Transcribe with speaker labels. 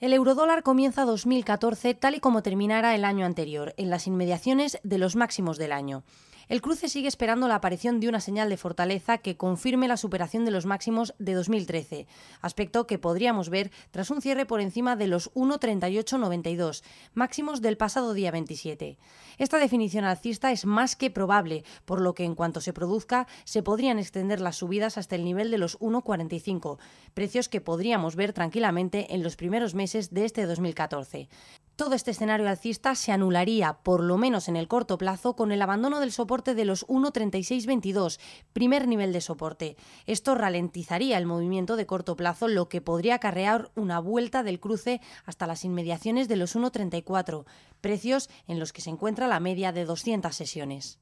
Speaker 1: El eurodólar comienza 2014 tal y como terminara el año anterior, en las inmediaciones de los máximos del año. El cruce sigue esperando la aparición de una señal de fortaleza que confirme la superación de los máximos de 2013, aspecto que podríamos ver tras un cierre por encima de los 1.3892, máximos del pasado día 27. Esta definición alcista es más que probable, por lo que en cuanto se produzca se podrían extender las subidas hasta el nivel de los 1.45, precios que podríamos ver tranquilamente en los primeros meses de este 2014. Todo este escenario alcista se anularía, por lo menos en el corto plazo, con el abandono del soporte de los 1.3622, primer nivel de soporte. Esto ralentizaría el movimiento de corto plazo, lo que podría acarrear una vuelta del cruce hasta las inmediaciones de los 1.34, precios en los que se encuentra la media de 200
Speaker 2: sesiones.